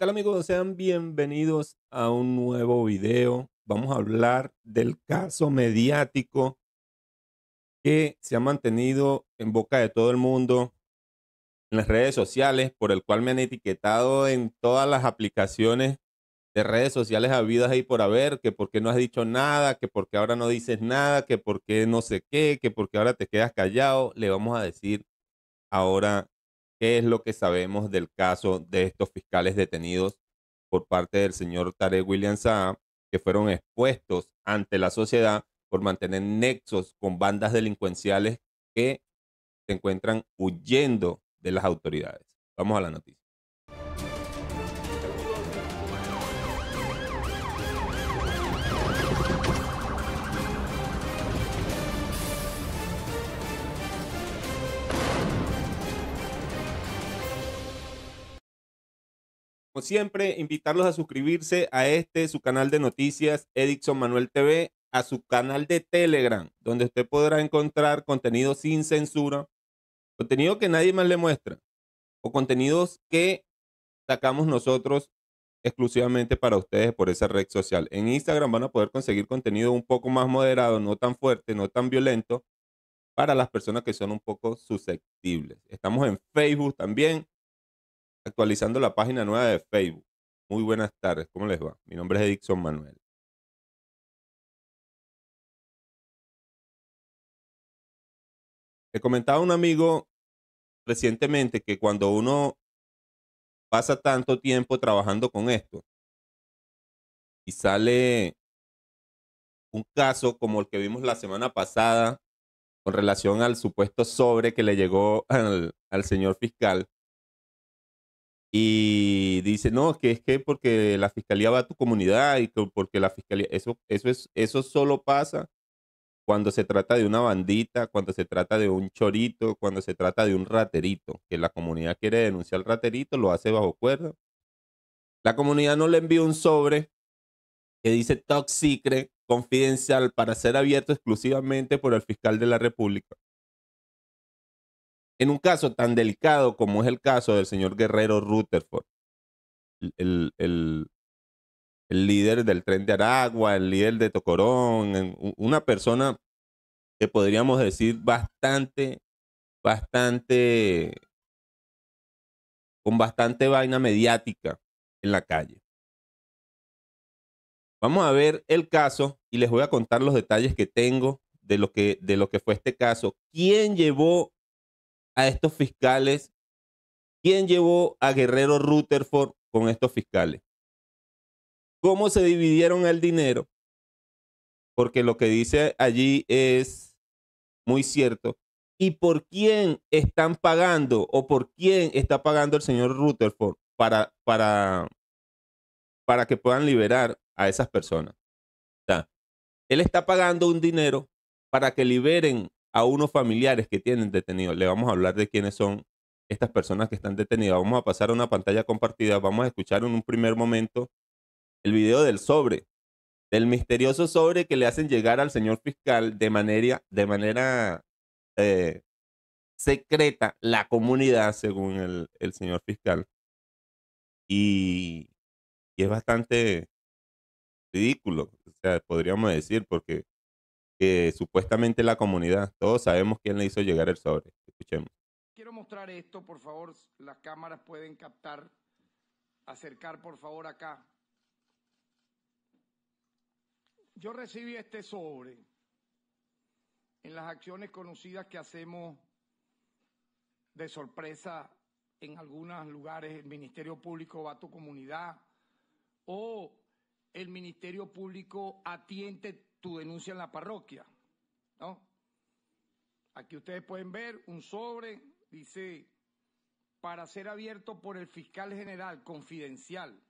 tal amigos? Sean bienvenidos a un nuevo video. Vamos a hablar del caso mediático que se ha mantenido en boca de todo el mundo en las redes sociales, por el cual me han etiquetado en todas las aplicaciones de redes sociales habidas ahí por haber, que por qué no has dicho nada, que por qué ahora no dices nada, que por qué no sé qué, que por qué ahora te quedas callado. Le vamos a decir ahora ¿Qué es lo que sabemos del caso de estos fiscales detenidos por parte del señor Tarek William Saab, que fueron expuestos ante la sociedad por mantener nexos con bandas delincuenciales que se encuentran huyendo de las autoridades? Vamos a la noticia. siempre, invitarlos a suscribirse a este, su canal de noticias, Edison Manuel TV, a su canal de Telegram, donde usted podrá encontrar contenido sin censura, contenido que nadie más le muestra, o contenidos que sacamos nosotros exclusivamente para ustedes por esa red social. En Instagram van a poder conseguir contenido un poco más moderado, no tan fuerte, no tan violento, para las personas que son un poco susceptibles. Estamos en Facebook también actualizando la página nueva de Facebook. Muy buenas tardes, ¿cómo les va? Mi nombre es Edixon Manuel. Le comentaba un amigo recientemente que cuando uno pasa tanto tiempo trabajando con esto y sale un caso como el que vimos la semana pasada con relación al supuesto sobre que le llegó al señor fiscal, y dice, no, que es que porque la fiscalía va a tu comunidad y porque la fiscalía, eso, eso, es, eso solo pasa cuando se trata de una bandita, cuando se trata de un chorito, cuando se trata de un raterito, que la comunidad quiere denunciar al raterito, lo hace bajo cuerda. La comunidad no le envía un sobre que dice top secret, confidencial, para ser abierto exclusivamente por el fiscal de la República en un caso tan delicado como es el caso del señor Guerrero Rutherford, el, el, líder del tren de Aragua, el líder de Tocorón, una persona que podríamos decir bastante, bastante, con bastante vaina mediática en la calle. Vamos a ver el caso y les voy a contar los detalles que tengo de lo que, de lo que fue este caso. ¿Quién llevó a estos fiscales? ¿Quién llevó a Guerrero Rutherford con estos fiscales? ¿Cómo se dividieron el dinero? Porque lo que dice allí es muy cierto. ¿Y por quién están pagando o por quién está pagando el señor Rutherford para, para, para que puedan liberar a esas personas? él está pagando un dinero para que liberen a unos familiares que tienen detenidos. Le vamos a hablar de quiénes son estas personas que están detenidas. Vamos a pasar a una pantalla compartida. Vamos a escuchar en un primer momento el video del sobre, del misterioso sobre que le hacen llegar al señor fiscal de manera, de manera eh, secreta la comunidad, según el, el señor fiscal. Y, y, es bastante ridículo, o sea, podríamos decir, porque que supuestamente la comunidad, todos sabemos quién le hizo llegar el sobre. Escuchemos. Quiero mostrar esto, por favor, las cámaras pueden captar, acercar por favor acá. Yo recibí este sobre en las acciones conocidas que hacemos de sorpresa en algunos lugares, el Ministerio Público va a tu comunidad o el Ministerio Público atiende tu denuncia en la parroquia, ¿no? Aquí ustedes pueden ver un sobre, dice, para ser abierto por el fiscal general, confidencial.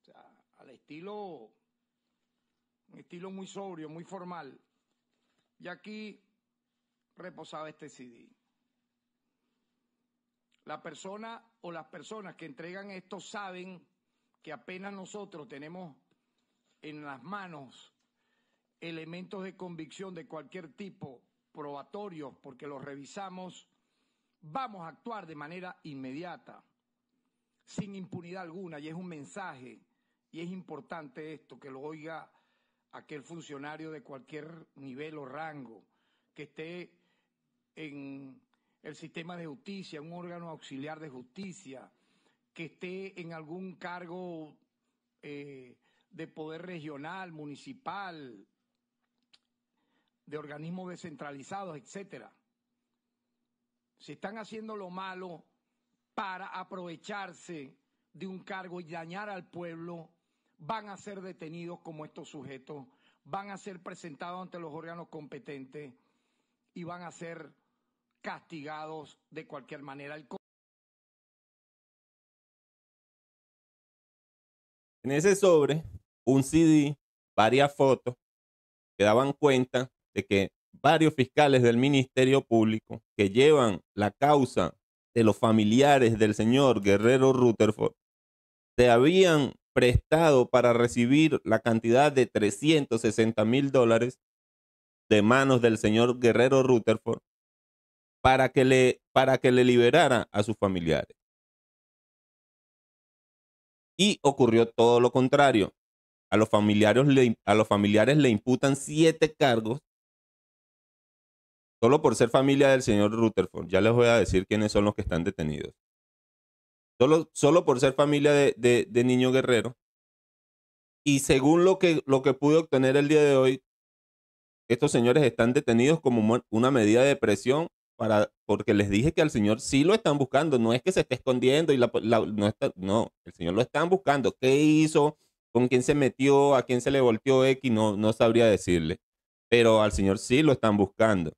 O sea, al estilo, un estilo muy sobrio, muy formal. Y aquí reposaba este CD. La persona o las personas que entregan esto saben que apenas nosotros tenemos en las manos elementos de convicción de cualquier tipo, probatorios, porque los revisamos, vamos a actuar de manera inmediata, sin impunidad alguna, y es un mensaje, y es importante esto, que lo oiga aquel funcionario de cualquier nivel o rango que esté en el sistema de justicia, un órgano auxiliar de justicia, que esté en algún cargo eh, de poder regional, municipal, de organismos descentralizados, etcétera. Si están haciendo lo malo para aprovecharse de un cargo y dañar al pueblo, van a ser detenidos como estos sujetos, van a ser presentados ante los órganos competentes y van a ser castigados de cualquier manera. En ese sobre, un CD, varias fotos que daban cuenta de que varios fiscales del Ministerio Público que llevan la causa de los familiares del señor Guerrero Rutherford se habían prestado para recibir la cantidad de 360 mil dólares de manos del señor Guerrero Rutherford para que le, para que le liberara a sus familiares. Y ocurrió todo lo contrario. A los, familiares a los familiares le imputan siete cargos Solo por ser familia del señor Rutherford. Ya les voy a decir quiénes son los que están detenidos. Solo, solo por ser familia de, Niño Guerrero. Y según lo que, lo que pude obtener el día de hoy, estos señores están detenidos como una medida de presión para, porque les dije que al señor sí lo están buscando, no es que se esté escondiendo y la, no, está, no, el señor lo están buscando. ¿Qué hizo? ¿Con quién se metió? ¿A quién se le volteó X? No, no sabría decirle. Pero al señor sí lo están buscando.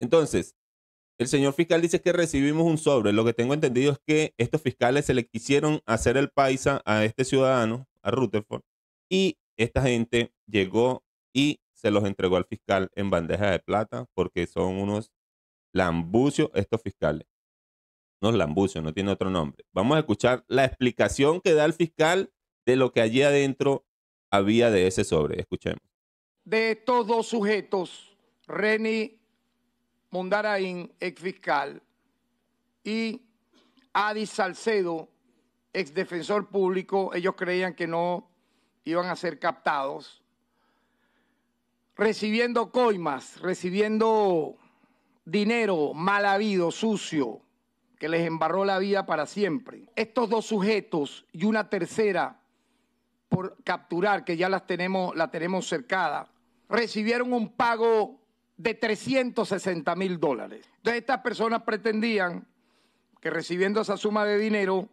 Entonces, el señor fiscal dice que recibimos un sobre. Lo que tengo entendido es que estos fiscales se le quisieron hacer el paisa a este ciudadano, a Rutherford, y esta gente llegó y se los entregó al fiscal en bandeja de plata porque son unos lambucios estos fiscales. No es lambucio, no tiene otro nombre. Vamos a escuchar la explicación que da el fiscal de lo que allí adentro había de ese sobre. Escuchemos. De estos dos sujetos, Reni ex fiscal y Adi Salcedo, defensor público, ellos creían que no iban a ser captados, recibiendo coimas, recibiendo dinero mal habido, sucio, que les embarró la vida para siempre. Estos dos sujetos y una tercera por capturar, que ya las tenemos, la tenemos cercada, recibieron un pago de 360 mil dólares. Entonces estas personas pretendían que recibiendo esa suma de dinero,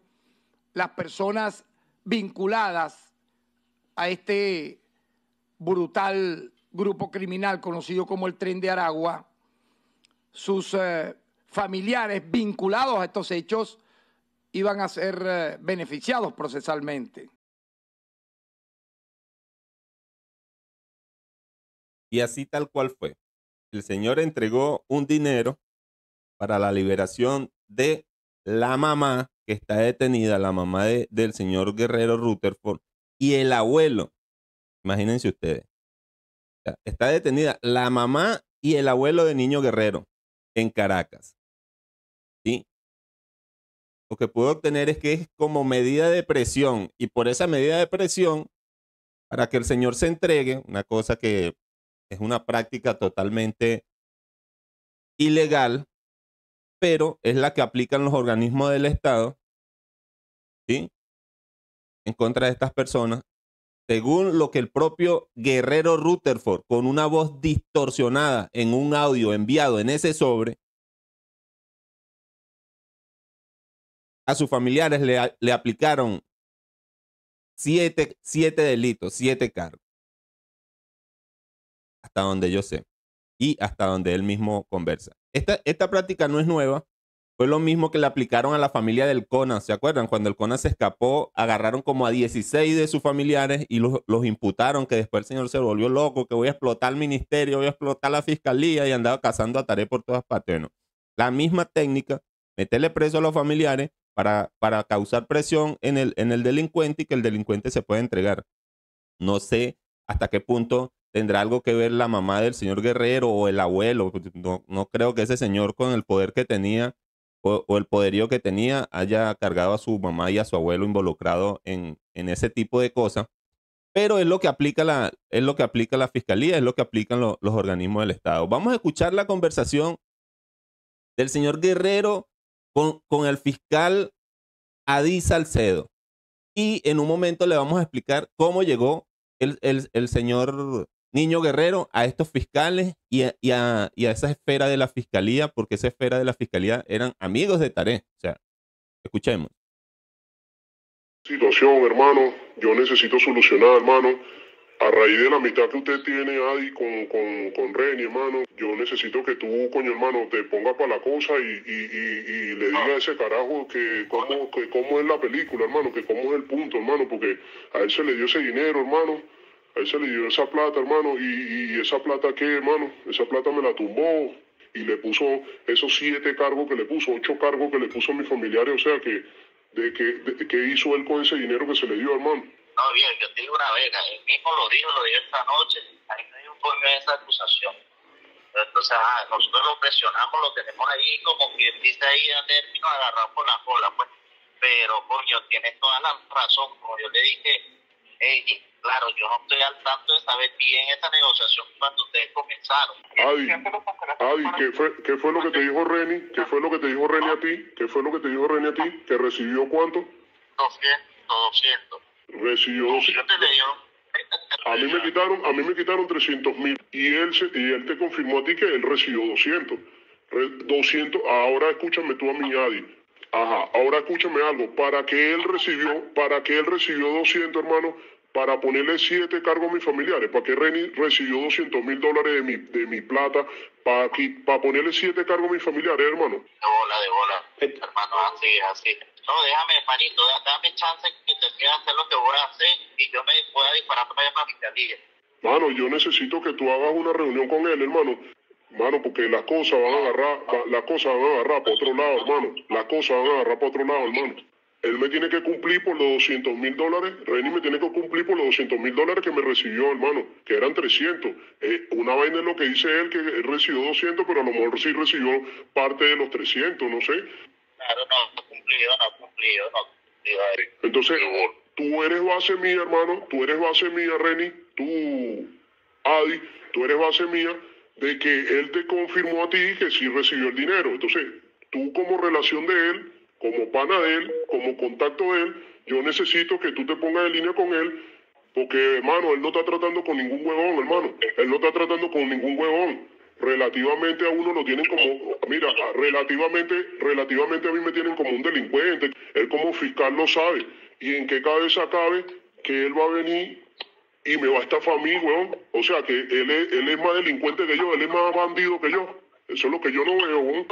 las personas vinculadas a este brutal grupo criminal conocido como el Tren de Aragua, sus eh, familiares vinculados a estos hechos iban a ser eh, beneficiados procesalmente. Y así tal cual fue el Señor entregó un dinero para la liberación de la mamá que está detenida, la mamá del señor Guerrero Rutherford y el abuelo. Imagínense ustedes. Está detenida la mamá y el abuelo de Niño Guerrero en Caracas. ¿Sí? Lo que puedo obtener es que es como medida de presión y por esa medida de presión, para que el señor se entregue, una cosa que es una práctica totalmente ilegal, pero es la que aplican los organismos del Estado ¿sí? en contra de estas personas, según lo que el propio Guerrero Rutherford, con una voz distorsionada en un audio enviado en ese sobre, a sus familiares le, aplicaron siete delitos, siete cargos hasta donde yo sé, y hasta donde él mismo conversa. Esta, esta práctica no es nueva, fue lo mismo que le aplicaron a la familia del Conan, ¿se acuerdan? Cuando el Conan se escapó, agarraron como a 16 de sus familiares y los, imputaron, que después el señor se volvió loco, que voy a explotar el ministerio, voy a explotar la fiscalía y andaba cazando a tarea por todas partes. la misma técnica, meterle preso a los familiares para, para causar presión en el, en el delincuente y que el delincuente se pueda entregar. No sé hasta qué punto tendrá algo que ver la mamá del señor Guerrero o el abuelo. No, creo que ese señor con el poder que tenía o, el poderío que tenía haya cargado a su mamá y a su abuelo involucrado en, en ese tipo de cosas. Pero es lo que aplica la, es lo que aplica la fiscalía, es lo que aplican los organismos del Estado. Vamos a escuchar la conversación del señor Guerrero con, con el fiscal Adi Salcedo. Y en un momento le vamos a explicar cómo llegó el, el señor Niño Guerrero a estos fiscales y a, y, a, esa esfera de la fiscalía, porque esa esfera de la fiscalía eran amigos de Taré. O sea, escuchemos. Situación, hermano, yo necesito solucionar, hermano. A raíz de la mitad que usted tiene, Adi, con, con, con Reni, hermano, yo necesito que tú, coño, hermano, te pongas para la cosa y, le diga a ese carajo que cómo, que cómo es la película, hermano, que cómo es el punto, hermano, porque a él se le dio ese dinero, hermano Ahí se le dio esa plata, hermano, y, y esa plata qué, hermano, esa plata me la tumbó y le puso esos siete cargos que le puso, ocho cargos que le puso a mis familiares, o sea que, de que, ¿qué hizo él con ese dinero que se le dio, hermano? No, bien, yo tengo una vez, el mismo lo dijo, lo dijo esta noche, ahí no hay un coño esa acusación. Entonces, ah, nosotros lo presionamos, lo tenemos ahí como quien dice ahí a término agarrado por la cola, pues. Pero, coño, tienes toda la razón, como yo le dije, hey, claro, yo no estoy al tanto de saber bien esta negociación cuando ustedes comenzaron. Adi, ¿qué, fue, lo que te dijo Reni? ¿Qué fue lo que te dijo Reni a ti? ¿Qué fue lo que te dijo Reni a ti? ¿Que recibió cuánto? 200, Recibió 200. A mí me quitaron, a mí me quitaron 300 mil y él, y él te confirmó a ti que él recibió 200. 200, ahora escúchame tú a mí, Adi. Ajá, ahora escúchame algo, para que él recibió, para que él recibió 200, hermano, para ponerle siete cargos a mis familiares, para que Reni recibió 200 mil dólares de mi, de mi plata, para, ponerle siete cargos a mis familiares, hermano. De bola, de bola, este- hermano, así es, así. No, déjame, hermanito, dame chance que te quede hacer lo que voy a hacer y yo me pueda disparar para allá mi familia. Mano, yo necesito que tú hagas una reunión con él, hermano. Mano, porque las cosas van a agarrar, las cosas van a agarrar para otro lado, hermano. Las cosas van a agarrar para otro lado, hermano él me tiene que cumplir por los 200 mil dólares, Reni me tiene que cumplir por los 200 mil dólares que me recibió, hermano, que eran 300. Eh, una vaina es lo que dice él, que él recibió 200, pero a lo mejor sí recibió parte de los 300, no sé. Claro, no, cumplido, no cumplido, no cumplido. Entonces, tú eres base mía, hermano, tú eres base mía, Reni, tú, Adi, tú eres base mía de que él te confirmó a ti que sí recibió el dinero. Entonces, tú como relación de él como pana de él, como contacto de él, yo necesito que tú te pongas en línea con él, porque, hermano, él no está tratando con ningún huevón, hermano. Él no está tratando con ningún huevón. Relativamente a uno lo tienen como, mira, relativamente, relativamente a mí me tienen como un delincuente. Él como fiscal lo sabe. ¿Y en qué cabeza cabe que él va a venir y me va a estafar a mí, O sea, que él es, él es más delincuente que yo, él es más bandido que yo. Eso es lo que yo no veo. ¿eh?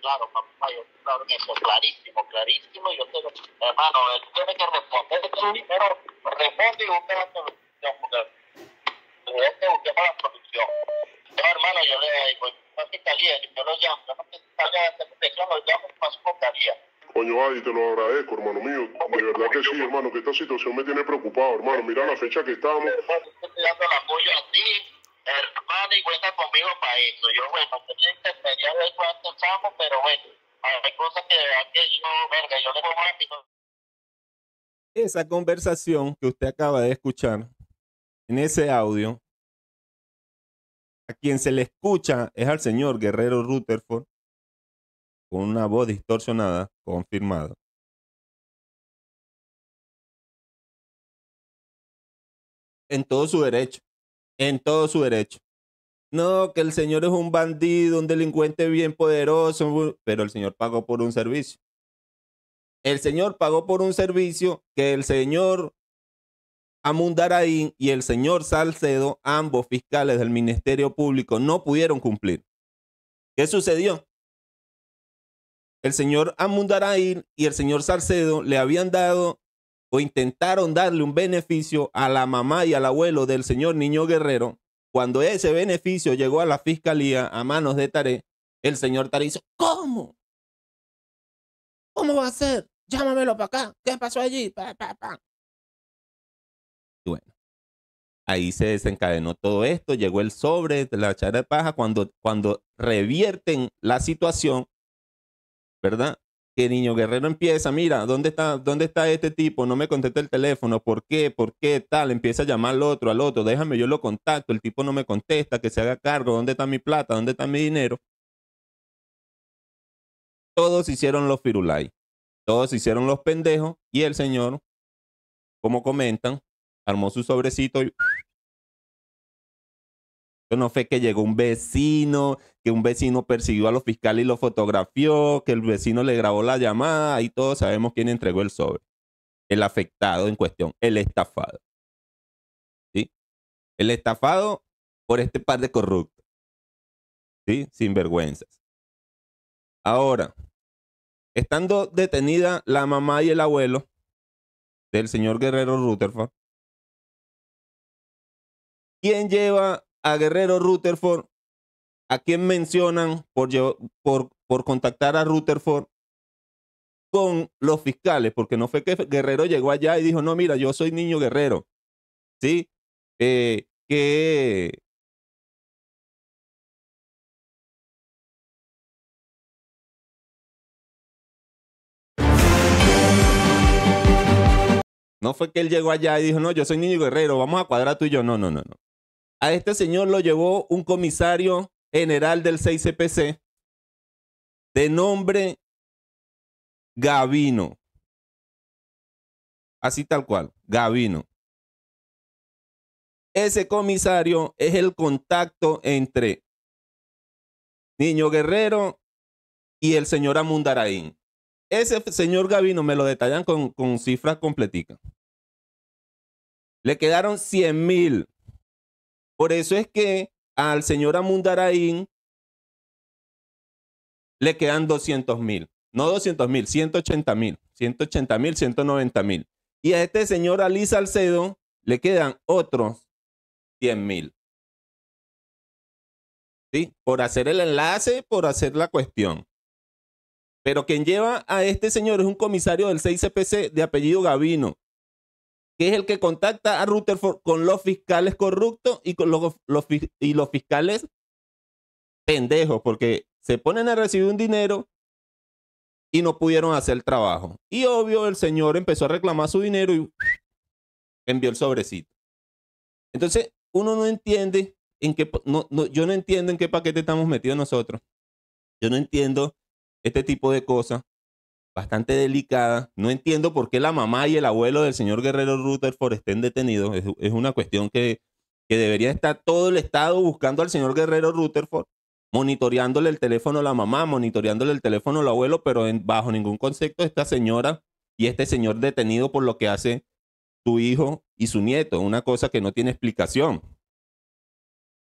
claro, papá, claro eso, clarísimo, clarísimo. Yo tengo hermano, él tiene que responder primero, responde y busca la solución, porque este busquemos la solución. yo hermano, yo le digo, no yo lo llamo, yo no te salga de lo llamo para su calía Coño, ay, te lo agradezco, hermano mío. De verdad que sí, hermano, que esta situación me tiene preocupado, hermano. Mira la fecha que estamos. pero bueno, hay cosas que yo le Esa conversación que usted acaba de escuchar en ese audio, a quien se le escucha es al señor Guerrero Rutherford, con una voz distorsionada, confirmado. En todo su derecho, en todo su derecho. No, que el señor es un bandido, un delincuente bien poderoso, pero el señor pagó por un servicio. El señor pagó por un servicio que el señor Amundaraín y el señor Salcedo, ambos fiscales del Ministerio Público, no pudieron cumplir. ¿Qué sucedió? El señor Amundaraín y el señor Salcedo le habían dado o intentaron darle un beneficio a la mamá y al abuelo del señor Niño Guerrero cuando ese beneficio llegó a la fiscalía a manos de Taré, el señor Taré hizo, ¿cómo? ¿Cómo va a ser? Llámamelo para acá. ¿Qué pasó allí? bueno, ahí se desencadenó todo esto. Llegó el sobre, de la chara de paja. Cuando, cuando revierten la situación, ¿verdad? que Niño Guerrero empieza, mira, ¿dónde está, ¿dónde está este tipo? No me contesta el teléfono, ¿por qué? ¿Por qué? Tal, empieza a llamar al otro, al otro, déjame, yo lo contacto, el tipo no me contesta, que se haga cargo, ¿dónde está mi plata? ¿Dónde está mi dinero? Todos hicieron los firulai. todos hicieron los pendejos y el señor, como comentan, armó su sobrecito y yo no fue que llegó un vecino, que un vecino persiguió a los fiscales y lo fotografió, que el vecino le grabó la llamada, y todos sabemos quién entregó el sobre. El afectado en cuestión, el estafado. ¿Sí? El estafado por este par de corruptos. ¿Sí? Sin vergüenzas. Ahora, estando detenida la mamá y el abuelo del señor Guerrero Rutherford, ¿quién lleva a Guerrero Rutherford, a quien mencionan por, por, por contactar a Rutherford con los fiscales, porque no fue que Guerrero llegó allá y dijo, no, mira, yo soy niño Guerrero, ¿sí? Eh, que No fue que él llegó allá y dijo, no, yo soy niño guerrero, vamos a cuadrar tú y yo. No, no, no, no. A este señor lo llevó un comisario general del 6CPC e de nombre Gavino. Así tal cual, Gavino. Ese comisario es el contacto entre Niño Guerrero y el señor Amundaraín. Ese señor Gavino me lo detallan con, con cifras completicas. Le quedaron 100 mil por eso es que al señor Amundaraín le quedan 200 mil. No 200 mil, 180 mil. 180 mil, 190 mil. Y a este señor Ali Salcedo le quedan otros 100 mil. ¿Sí? Por hacer el enlace, por hacer la cuestión. Pero quien lleva a este señor es un comisario del 6CPC de apellido Gavino, que es el que contacta a Rutherford con los fiscales corruptos y con los, y los fiscales pendejos, porque se ponen a recibir un dinero y no pudieron hacer el trabajo. Y obvio, el señor empezó a reclamar su dinero y envió el sobrecito. Entonces, uno no entiende en qué, yo no entiendo en qué paquete estamos metidos nosotros. Yo no entiendo este tipo de cosas bastante delicada. No entiendo por qué la mamá y el abuelo del señor Guerrero Rutherford estén detenidos. Es, una cuestión que, que, debería estar todo el Estado buscando al señor Guerrero Rutherford, monitoreándole el teléfono a la mamá, monitoreándole el teléfono al abuelo, pero bajo ningún concepto esta señora y este señor detenido por lo que hace tu hijo y su nieto. Una cosa que no tiene explicación.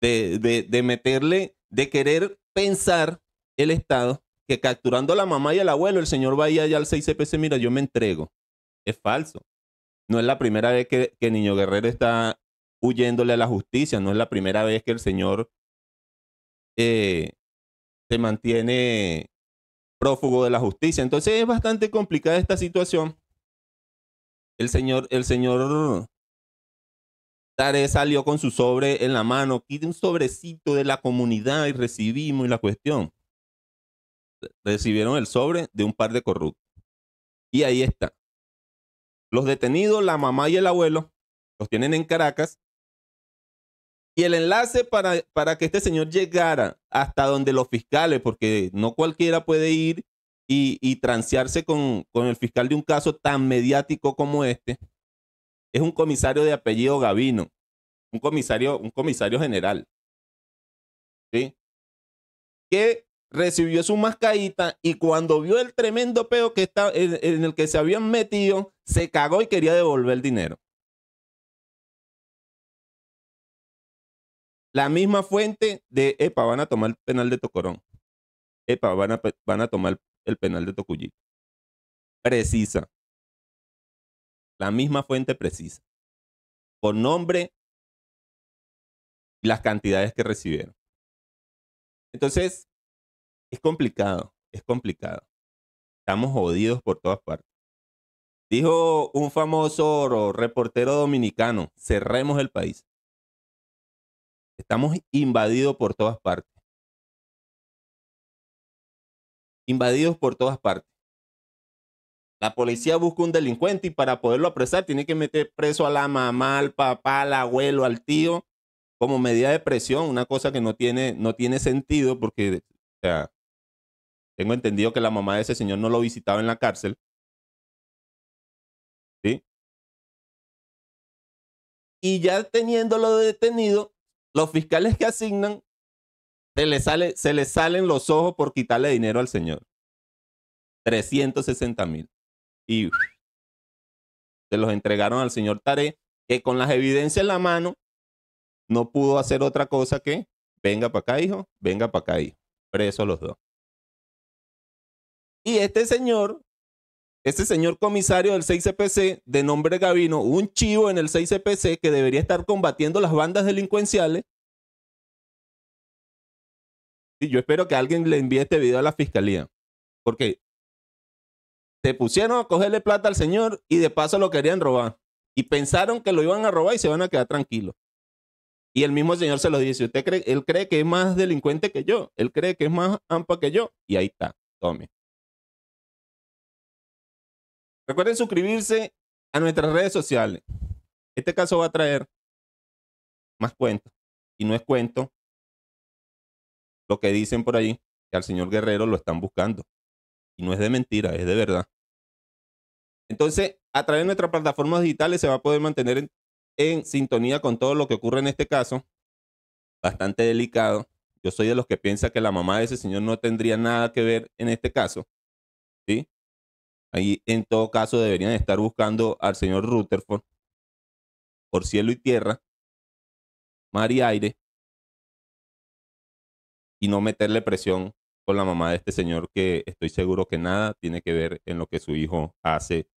de, de meterle, de querer pensar el Estado que capturando a la mamá y al abuelo, el señor va allá al 6CPC, mira, yo me entrego. Es falso. No es la primera vez que, Niño Guerrero está huyéndole a la justicia, no es la primera vez que el señor eh, se mantiene prófugo de la justicia. Entonces es bastante complicada esta situación. El señor, el señor Tare salió con su sobre en la mano, quita un sobrecito de la comunidad y recibimos la cuestión recibieron el sobre de un par de corruptos. Y ahí está. Los detenidos, la mamá y el abuelo, los tienen en Caracas. Y el enlace para, para que este señor llegara hasta donde los fiscales, porque no cualquiera puede ir y, y transearse con, con el fiscal de un caso tan mediático como este, es un comisario de apellido Gavino, un comisario, un comisario general. ¿Sí? Que recibió su mascaíta y cuando vio el tremendo peo que está, en, el que se habían metido, se cagó y quería devolver el dinero. La misma fuente de, epa, van a tomar el penal de Tocorón. Epa, van a, van a tomar el penal de Tocuyito. Precisa. La misma fuente precisa. Por nombre y las cantidades que recibieron. Entonces, es complicado, es complicado. Estamos jodidos por todas partes. Dijo un famoso reportero dominicano, cerremos el país. Estamos invadidos por todas partes. Invadidos por todas partes. La policía busca un delincuente y para poderlo apresar tiene que meter preso a la mamá, al papá, al abuelo, al tío, como medida de presión, una cosa que no tiene, no tiene sentido porque o sea, tengo entendido que la mamá de ese señor no lo visitaba en la cárcel. ¿Sí? Y ya teniéndolo detenido, los fiscales que asignan se le, salen los ojos por quitarle dinero al señor. 360 mil. Y se los entregaron al señor Taré, que con las evidencias en la mano no pudo hacer otra cosa que venga para acá, hijo, venga para acá, hijo. Preso los dos. Y este señor, este señor comisario del 6CPC, de nombre Gavino, un chivo en el 6CPC que debería estar combatiendo las bandas delincuenciales. Y yo espero que alguien le envíe este video a la fiscalía. Porque se pusieron a cogerle plata al señor y de paso lo querían robar. Y pensaron que lo iban a robar y se van a quedar tranquilos. Y el mismo señor se lo dice, usted cree, él cree que es más delincuente que yo, él cree que es más ampa que yo, y ahí está, tome. Recuerden suscribirse a nuestras redes sociales. Este caso va a traer más cuentos. Y no es cuento lo que dicen por ahí, que al señor Guerrero lo están buscando. Y no es de mentira, es de verdad. Entonces, a través de nuestras plataformas digitales se va a poder mantener en, en sintonía con todo lo que ocurre en este caso. Bastante delicado. Yo soy de los que piensa que la mamá de ese señor no tendría nada que ver en este caso. ¿Sí? Ahí en todo caso deberían estar buscando al señor Rutherford por cielo y tierra, mar y aire, y no meterle presión con la mamá de este señor que estoy seguro que nada tiene que ver en lo que su hijo hace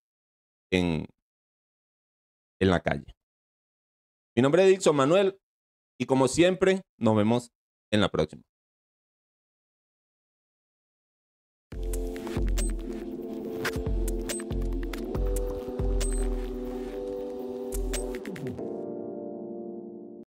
en, en la calle. Mi nombre es Dixon Manuel y como siempre nos vemos en la próxima.